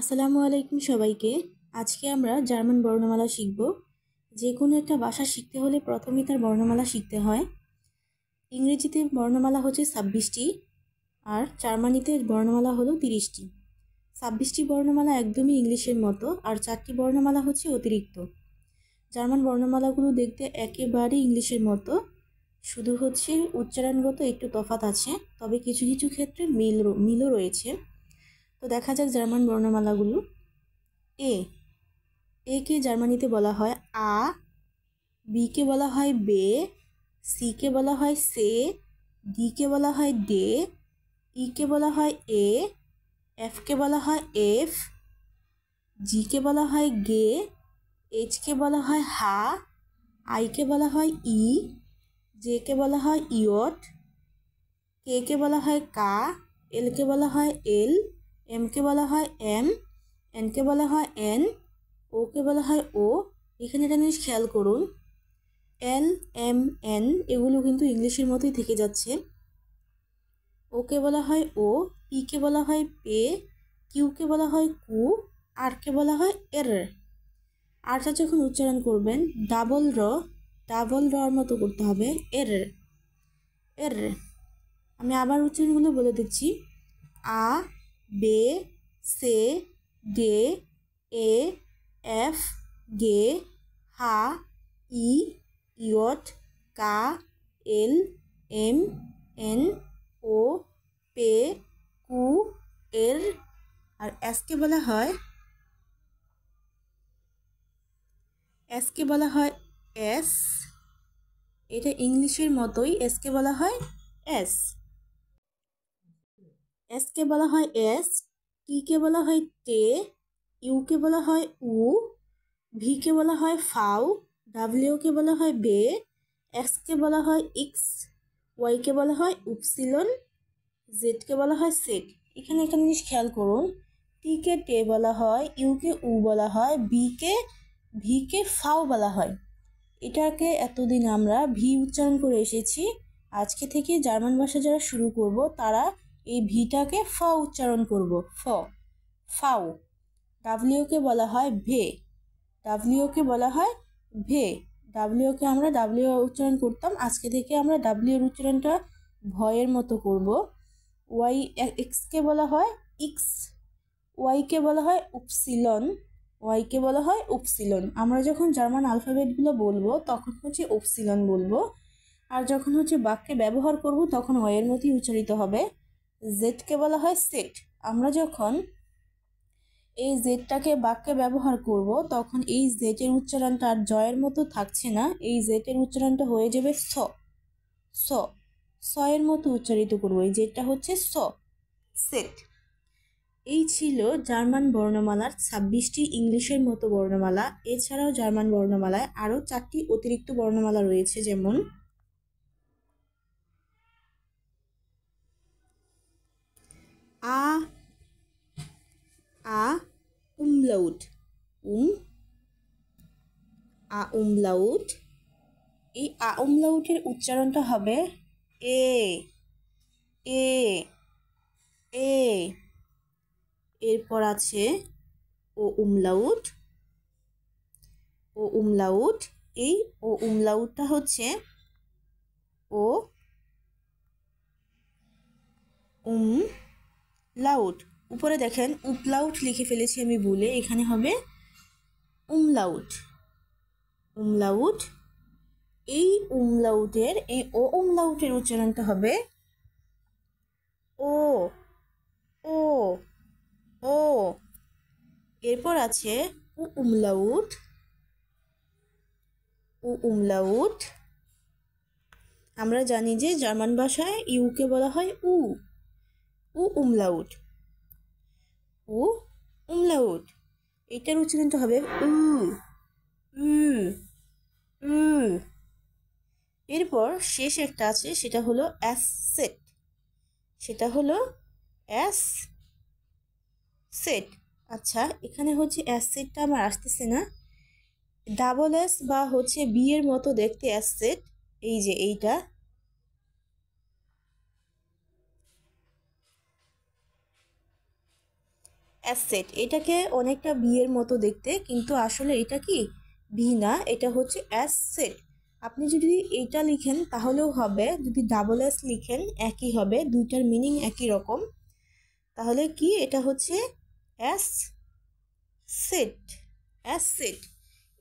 আসসালামু আলাইকুম সবাইকে আজকে আমরা জার্মান বর্ণমালা শিখব যে কোনো একটা ভাষা শিখতে হলে প্রথমেই তার বর্ণমালা শিখতে হয় ইংরেজিতে বর্ণমালা হচ্ছে ছাব্বিশটি আর জার্মানিতে বর্ণমালা হলো তিরিশটি ছাব্বিশটি বর্ণমালা একদমই ইংলিশের মতো আর চারটি বর্ণমালা হচ্ছে অতিরিক্ত জার্মান বর্ণমালাগুলো দেখতে একেবারে ইংলিশের মতো শুধু হচ্ছে উচ্চারণগত একটু তফাত আছে তবে কিছু কিছু ক্ষেত্রে মিল মিলও রয়েছে তো দেখা যাক জার্মান বর্ণমালাগুলো এ একে জার্মানিতে বলা হয় আ বিকে বলা হয় বে সিকে বলা হয় সে ডিকে বলা হয় ডে ইকে বলা হয় এ এফকে বলা হয় এফ জিকে বলা হয় গে এইচকে বলা হয় হা আইকে বলা হয় ই জেকে বলা হয় ইয়ট কে কে বলা হয় কা এলকে বলা হয় এল এমকে বলা হয় এম এনকে বলা হয় এন ওকে বলা হয় ও এখানে একটা জিনিস খেয়াল করুন এল এম এন এগুলো কিন্তু ইংলিশের মতোই থেকে যাচ্ছে ওকে বলা হয় ও পিকে বলা হয় পে কিউকে বলা হয় কু আরকে বলা হয় এর আরটা যখন উচ্চারণ করবেন ডাবল র ডাবল রর মতো করতে হবে এর এর আমি আবার উচ্চারণগুলো বলে দিচ্ছি আ বে সে D এ e, এফ G হা ই J কা এল এম এন ও পে কু এর আর এসকে বলা হয় এসকে বলা হয় S এটা ইংলিশের মতোই এসকে বলা হয় S এসকে বলা হয় এস টিকে বলা হয় টে ইউকে বলা হয় উ ভিকে বলা হয় ফাউ ডাব্লিউকে বলা হয় বে এক্সকে বলা হয় ইক্স ওয়াইকে বলা হয় উপসিলন জেডকে বলা হয় সেট এখানে একটা জিনিস খেয়াল করুন টিকে টে বলা হয় ইউকে উ বলা হয় বিকে ভিকে ফাউ বলা হয় এটাকে এতদিন আমরা ভি উচ্চারণ করে এসেছি আজকে থেকে জার্মান ভাষা যারা শুরু করব তারা এই ভিটাকে ফ উচ্চারণ করব ফ ফাউ ডাব্লিউকে বলা হয় ভে ডাব্লিউকে বলা হয় ভে ডাব্লিউকে আমরা ডাব্লিউ উচ্চারণ করতাম আজকে থেকে আমরা ডাব্লিউর উচ্চারণটা ভয়ের মতো করব ওয়াই এক্সকে বলা হয় ইক্স ওয়াইকে বলা হয় উপসিলন ওয়াইকে বলা হয় উপসিলন আমরা যখন জার্মান আলফাবেটগুলো বলবো তখন হচ্ছে উপসিলন বলবো আর যখন হচ্ছে বাক্যে ব্যবহার করব তখন ওয়াইয়ের মতোই উচ্চারিত হবে জেডকে বলা হয় সেট আমরা যখন এই জেডটাকে বাক্যে ব্যবহার করব তখন এই জেটের উচ্চারণটা আর জয়ের মতো থাকছে না এই জেটের উচ্চারণটা হয়ে যাবে স স সয়ের মতো উচ্চারিত করবো এই জেটটা হচ্ছে স সেট এই ছিল জার্মান বর্ণমালার ছাব্বিশটি ইংলিশের মতো বর্ণমালা এছাড়াও জার্মান বর্ণমালায় আরও চারটি অতিরিক্ত বর্ণমালা রয়েছে যেমন আ আ উমলাউট উম আ উমলাউট এই আ উমলাউটের উচ্চারণটা হবে এ এ এ এরপর আছে ও উমলাউট ও উমলাউট এই ও উমলাউটটা হচ্ছে ও উম লাউট উপরে দেখেন উপলাউট লিখে ফেলেছি আমি বলে এখানে হবে উমলাউট উমলাউট এই উমলাউটের এই ও উমলাউটের উচ্চারণটা হবে ও ও ও এরপর আছে উ উমলাউট উ উমলাউট আমরা জানি যে জার্মান ভাষায় ইউকে বলা হয় উ ও উমলাউট ও উমলাউট এটার তো হবে উ এরপর শেষ একটা আছে সেটা হলো অ্যাসেট সেটা হলো অ্যাস সেট আচ্ছা এখানে হচ্ছে অ্যাসেটটা আমার আসতেছে না ডাবল এস বা হচ্ছে বিয়ের মতো দেখতে অ্যাসেট এই যে এইটা অ্যাসেট এটাকে অনেকটা বিয়ের মতো দেখতে কিন্তু আসলে এটা কি ভি না এটা হচ্ছে অ্যাসেট আপনি যদি এটা লিখেন তাহলেও হবে যদি ডাবল এস লিখেন একই হবে দুইটার মিনিং একই রকম তাহলে কি এটা হচ্ছে অ্যাস সেট অ্যাসেট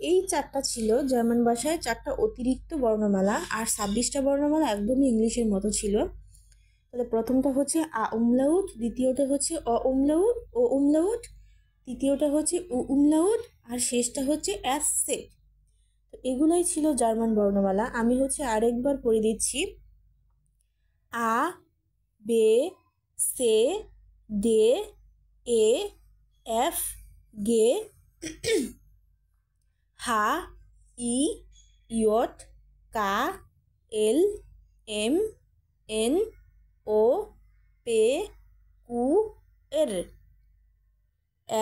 এই চারটা ছিল জার্মান ভাষায় চারটা অতিরিক্ত বর্ণমালা আর ছাব্বিশটা বর্ণমালা একদমই ইংলিশের মতো ছিল তাহলে প্রথমটা হচ্ছে আ উমলাউট দ্বিতীয়টা হচ্ছে অ উমলাউট ও উমলাউট তৃতীয়টা হচ্ছে উ উমলাউট আর শেষটা হচ্ছে অ্যাস সেট তো এগুলাই ছিল জার্মান বর্ণমালা আমি হচ্ছে আরেকবার পড়ে দিচ্ছি আ বে সে ডে এ এফ গে হা ই ইয়ট কা এল এম এন পে কু এর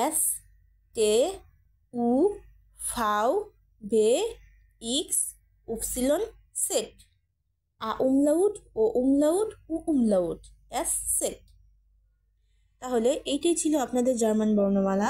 এস কে উ ফাউ ভে ইক্স উপসিলন সেট আ উমলাউট ও উমলাউট উ উমলাউট এস সেট তাহলে এইটাই ছিল আপনাদের জার্মান বর্ণমালা